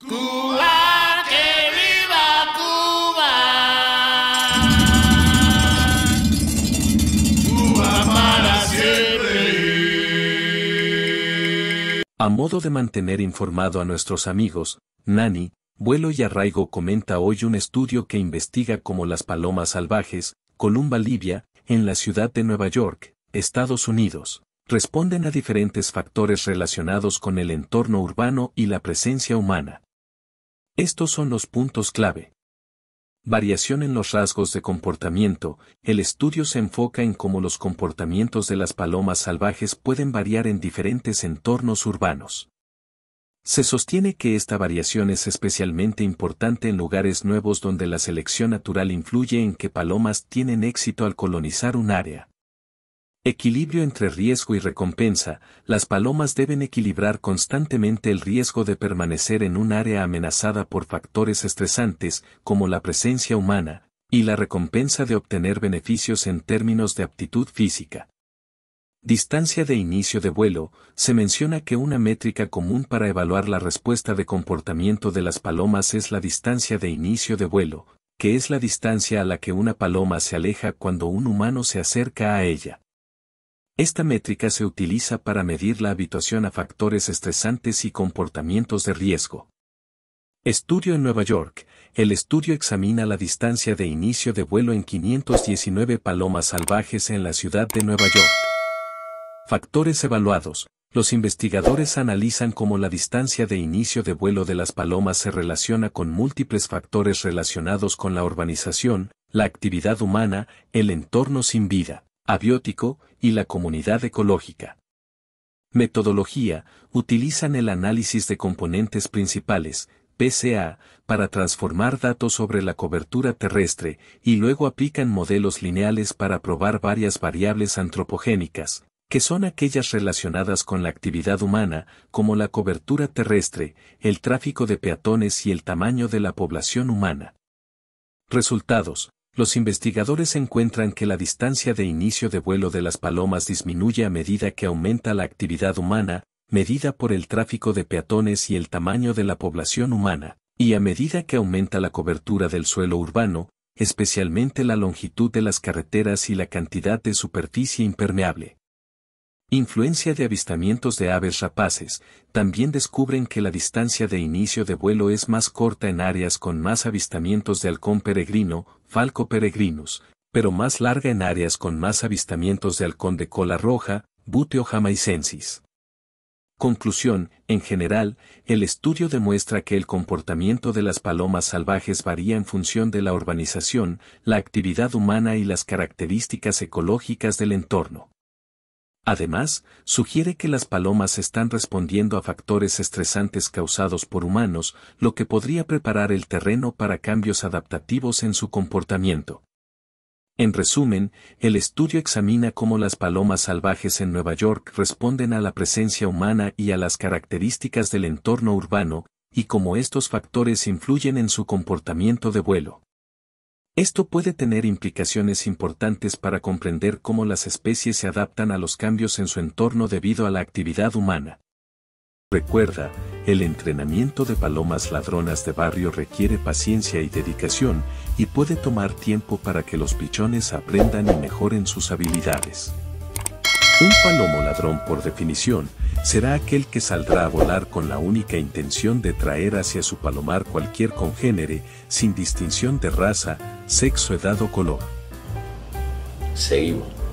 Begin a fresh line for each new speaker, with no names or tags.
Cuba, que viva Cuba. Cuba para siempre. A modo de mantener informado a nuestros amigos, Nani, Vuelo y Arraigo comenta hoy un estudio que investiga cómo las palomas salvajes, Columba Libia, en la ciudad de Nueva York, Estados Unidos, responden a diferentes factores relacionados con el entorno urbano y la presencia humana. Estos son los puntos clave. Variación en los rasgos de comportamiento. El estudio se enfoca en cómo los comportamientos de las palomas salvajes pueden variar en diferentes entornos urbanos. Se sostiene que esta variación es especialmente importante en lugares nuevos donde la selección natural influye en que palomas tienen éxito al colonizar un área. Equilibrio entre riesgo y recompensa, las palomas deben equilibrar constantemente el riesgo de permanecer en un área amenazada por factores estresantes, como la presencia humana, y la recompensa de obtener beneficios en términos de aptitud física. Distancia de inicio de vuelo, se menciona que una métrica común para evaluar la respuesta de comportamiento de las palomas es la distancia de inicio de vuelo, que es la distancia a la que una paloma se aleja cuando un humano se acerca a ella. Esta métrica se utiliza para medir la habituación a factores estresantes y comportamientos de riesgo. Estudio en Nueva York. El estudio examina la distancia de inicio de vuelo en 519 palomas salvajes en la ciudad de Nueva York. Factores evaluados. Los investigadores analizan cómo la distancia de inicio de vuelo de las palomas se relaciona con múltiples factores relacionados con la urbanización, la actividad humana, el entorno sin vida abiótico y la comunidad ecológica. Metodología, utilizan el análisis de componentes principales, PCA, para transformar datos sobre la cobertura terrestre y luego aplican modelos lineales para probar varias variables antropogénicas, que son aquellas relacionadas con la actividad humana, como la cobertura terrestre, el tráfico de peatones y el tamaño de la población humana. Resultados. Los investigadores encuentran que la distancia de inicio de vuelo de las palomas disminuye a medida que aumenta la actividad humana, medida por el tráfico de peatones y el tamaño de la población humana, y a medida que aumenta la cobertura del suelo urbano, especialmente la longitud de las carreteras y la cantidad de superficie impermeable. Influencia de avistamientos de aves rapaces, también descubren que la distancia de inicio de vuelo es más corta en áreas con más avistamientos de halcón peregrino, falco peregrinus, pero más larga en áreas con más avistamientos de halcón de cola roja, buteo jamaicensis. Conclusión, en general, el estudio demuestra que el comportamiento de las palomas salvajes varía en función de la urbanización, la actividad humana y las características ecológicas del entorno. Además, sugiere que las palomas están respondiendo a factores estresantes causados por humanos, lo que podría preparar el terreno para cambios adaptativos en su comportamiento. En resumen, el estudio examina cómo las palomas salvajes en Nueva York responden a la presencia humana y a las características del entorno urbano, y cómo estos factores influyen en su comportamiento de vuelo. Esto puede tener implicaciones importantes para comprender cómo las especies se adaptan a los cambios en su entorno debido a la actividad humana. Recuerda, el entrenamiento de palomas ladronas de barrio requiere paciencia y dedicación y puede tomar tiempo para que los pichones aprendan y mejoren sus habilidades. Un palomo ladrón por definición será aquel que saldrá a volar con la única intención de traer hacia su palomar cualquier congénere, sin distinción de raza, sexo, edad o color. Seguimos.